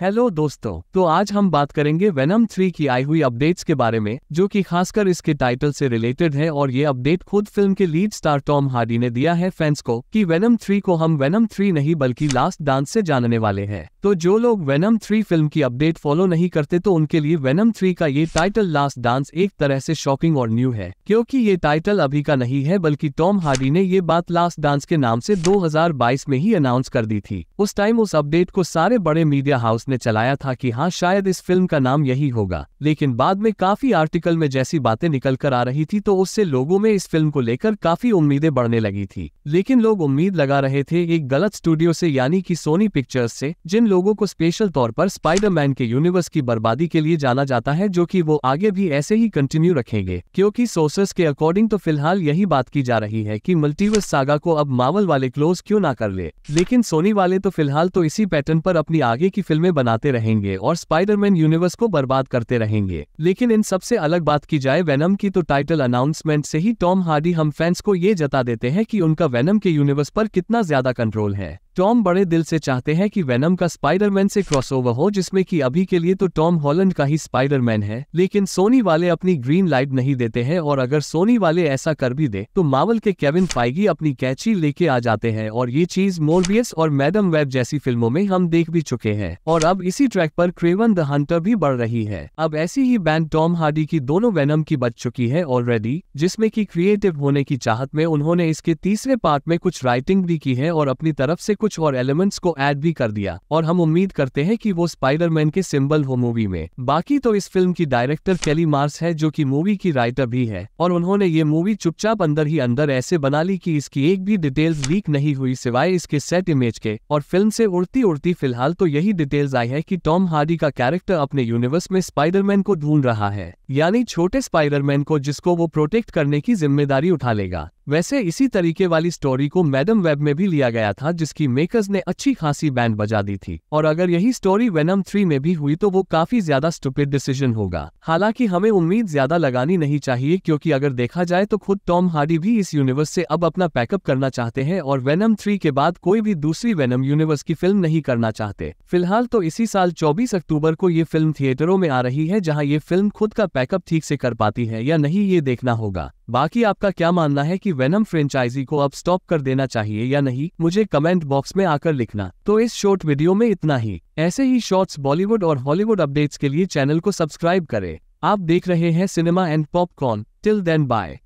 hello दोस्तों तो आज हम बात करेंगे वेनम थ्री की आई हुई अपडेट्स के बारे में जो कि खासकर इसके टाइटल से रिलेटेड है और ये अपडेट खुद फिल्म के लीड स्टार टॉम हार्डी ने दिया है फैंस को कि वेनम थ्री को हम वेनम थ्री नहीं बल्कि लास्ट डांस से जानने वाले हैं तो जो लोग वेनम थ्री फिल्म की अपडेट फॉलो नहीं करते तो उनके लिए वेनम थ्री का ये टाइटल लास्ट डांस एक तरह से शॉकिंग और न्यू है क्योंकि ये टाइटल अभी का नहीं है बल्कि टॉम हार्डी ने ये बात लास्ट डांस के नाम से 2022 में ही अनाउंस कर दी थी उस टाइम उस अपडेट को सारे बड़े मीडिया हाउस उसने चलाया था कि हाँ शायद इस फिल्म का नाम यही होगा लेकिन बाद में काफी आर्टिकल में जैसी बातें निकल कर आ रही थी तो उससे लोगों में इस फिल्म को लेकर काफी उम्मीदें बढ़ने लगी थी लेकिन लोग उम्मीद लगा रहे थे एक गलत स्टूडियो से यानी कि सोनी पिक्चर्स से जिन लोगों को स्पेशल तौर पर स्पाइडरमैन के यूनिवर्स की बर्बादी के लिए जाना जाता है जो कि वो आगे भी ऐसे ही कंटिन्यू रखेंगे क्योंकि सोर्सेस के अकॉर्डिंग तो फिलहाल यही बात की जा रही है कि मल्टीवर्स सागा को अब मावल वाले क्लोज क्यों ना कर ले लेकिन सोनी वाले तो फिलहाल तो इसी पैटर्न पर अपनी आगे की फिल्में बनाते रहेंगे और स्पाइडरमैन यूनिवर्स को बर्बाद करते रहेंगे लेकिन इन सबसे अलग बात की जाए वेनम की तो टाइटल अनाउंसमेंट से ही टॉम हार्डी हम फैंस को ये जता देते हैं कि उनका वेनम के यूनिवर्स पर कितना ज्यादा कंट्रोल है टॉम बड़े दिल से चाहते हैं कि वेनम का स्पाइडरमैन से क्रॉसओवर हो जिसमें कि अभी के लिए तो टॉम हॉलैंड का ही स्पाइडरमैन है लेकिन सोनी वाले अपनी ग्रीन लाइट नहीं देते हैं और अगर सोनी वाले ऐसा कर भी दे तो मावल के केविन फाइगी अपनी कैची लेके आ जाते हैं और ये चीज मोरबियस और मैडम वेब जैसी फिल्मों में हम देख भी चुके हैं और अब इसी ट्रैक पर क्रेवन द हंटर भी बढ़ रही है अब ऐसी ही बैंड टॉम हार्डी की दोनों वेनम की बच चुकी है ऑलरेडी जिसमे की क्रिएटिव होने की चाहत में उन्होंने इसके तीसरे पार्ट में कुछ राइटिंग भी की है और अपनी तरफ ऐसी कुछ और एलिमेंट्स को ऐड भी कर दिया और हम उम्मीद करते हैं कि वो स्पाइडरमैन के सिंबल हो मूवी में बाकी तो इस फिल्म की डायरेक्टर कैली मार्स है जो कि मूवी की राइटर भी है और उन्होंने ये मूवी चुपचाप अंदर ही अंदर ऐसे बना ली की इसकी एक भी डिटेल्स लीक नहीं हुई सिवाय इसके सेट इमेज के और फिल्म से उड़ती उड़ती फिलहाल तो यही डिटेल्स आई है कि टॉम हार्डी का कैरेक्टर अपने यूनिवर्स में स्पाइडरमैन को ढूंढ रहा है यानी छोटे स्पाइडरमैन को जिसको वो प्रोटेक्ट करने की जिम्मेदारी उठा लेगा वैसे इसी तरीके वाली स्टोरी को मैडम वेब में भी लिया गया था जिसकी मेकर्स ने अच्छी खासी बैंड बजा दी थी और अगर यही स्टोरी वेनम थ्री में भी हुई तो वो काफी ज्यादा स्टुपिड डिसीजन होगा हालांकि हमें उम्मीद ज्यादा लगानी नहीं चाहिए क्योंकि अगर देखा जाए तो खुद टॉम हार्डी भी इस यूनिवर्स से अब अपना पैकअप करना चाहते हैं और वेनम थ्री के बाद कोई भी दूसरी वेनम यूनिवर्स की फिल्म नहीं करना चाहते फिलहाल तो इसी साल चौबीस अक्टूबर को ये फिल्म थिएटरों में आ रही है जहाँ ये फिल्म खुद का पैकअप ठीक से कर पाती है या नहीं ये देखना होगा बाकी आपका क्या मानना है कि वेनम फ्रेंचाइजी को अब स्टॉप कर देना चाहिए या नहीं मुझे कमेंट बॉक्स में आकर लिखना तो इस शॉर्ट वीडियो में इतना ही ऐसे ही शॉर्ट्स बॉलीवुड और हॉलीवुड अपडेट्स के लिए चैनल को सब्सक्राइब करें आप देख रहे हैं cinema and popcorn till then bye